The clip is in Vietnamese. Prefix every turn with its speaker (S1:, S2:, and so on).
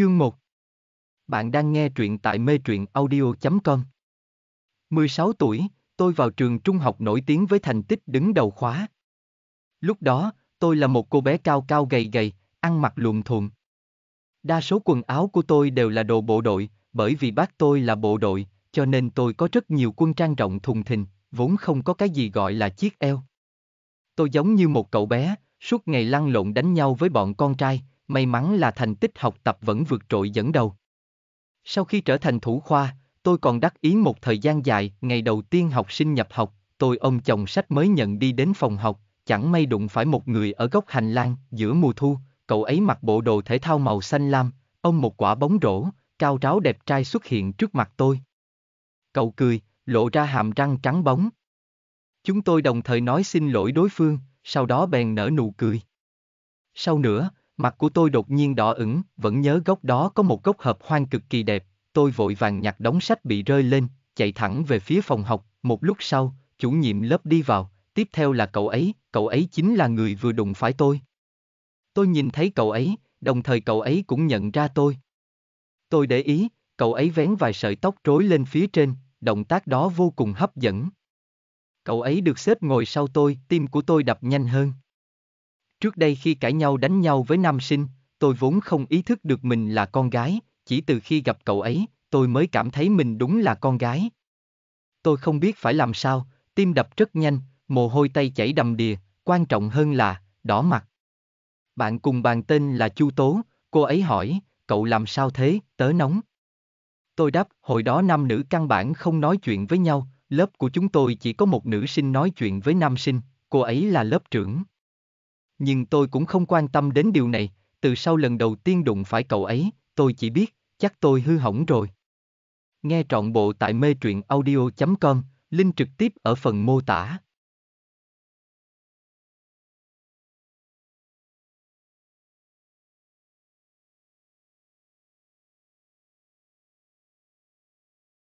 S1: Chương 1 Bạn đang nghe truyện tại mê truyện audio.com 16 tuổi, tôi vào trường trung học nổi tiếng với thành tích đứng đầu khóa. Lúc đó, tôi là một cô bé cao cao gầy gầy, ăn mặc luộm thuộm. Đa số quần áo của tôi đều là đồ bộ đội, bởi vì bác tôi là bộ đội, cho nên tôi có rất nhiều quân trang rộng thùng thình, vốn không có cái gì gọi là chiếc eo. Tôi giống như một cậu bé, suốt ngày lăn lộn đánh nhau với bọn con trai, may mắn là thành tích học tập vẫn vượt trội dẫn đầu. Sau khi trở thành thủ khoa, tôi còn đắc ý một thời gian dài, ngày đầu tiên học sinh nhập học, tôi ông chồng sách mới nhận đi đến phòng học, chẳng may đụng phải một người ở góc hành lang, giữa mùa thu, cậu ấy mặc bộ đồ thể thao màu xanh lam, ông một quả bóng rổ, cao ráo đẹp trai xuất hiện trước mặt tôi. Cậu cười, lộ ra hàm răng trắng bóng. Chúng tôi đồng thời nói xin lỗi đối phương, sau đó bèn nở nụ cười. Sau nữa, Mặt của tôi đột nhiên đỏ ửng, vẫn nhớ gốc đó có một gốc hợp hoang cực kỳ đẹp, tôi vội vàng nhặt đống sách bị rơi lên, chạy thẳng về phía phòng học, một lúc sau, chủ nhiệm lớp đi vào, tiếp theo là cậu ấy, cậu ấy chính là người vừa đụng phải tôi. Tôi nhìn thấy cậu ấy, đồng thời cậu ấy cũng nhận ra tôi. Tôi để ý, cậu ấy vén vài sợi tóc rối lên phía trên, động tác đó vô cùng hấp dẫn. Cậu ấy được xếp ngồi sau tôi, tim của tôi đập nhanh hơn. Trước đây khi cãi nhau đánh nhau với nam sinh, tôi vốn không ý thức được mình là con gái, chỉ từ khi gặp cậu ấy, tôi mới cảm thấy mình đúng là con gái. Tôi không biết phải làm sao, tim đập rất nhanh, mồ hôi tay chảy đầm đìa, quan trọng hơn là, đỏ mặt. Bạn cùng bàn tên là Chu Tố, cô ấy hỏi, cậu làm sao thế, tớ nóng. Tôi đáp, hồi đó nam nữ căn bản không nói chuyện với nhau, lớp của chúng tôi chỉ có một nữ sinh nói chuyện với nam sinh, cô ấy là lớp trưởng. Nhưng tôi cũng không quan tâm đến điều này, từ sau lần đầu tiên đụng phải cậu ấy, tôi chỉ biết, chắc tôi hư hỏng rồi. Nghe trọn bộ tại mê truyện audio.com, link trực tiếp ở phần mô tả.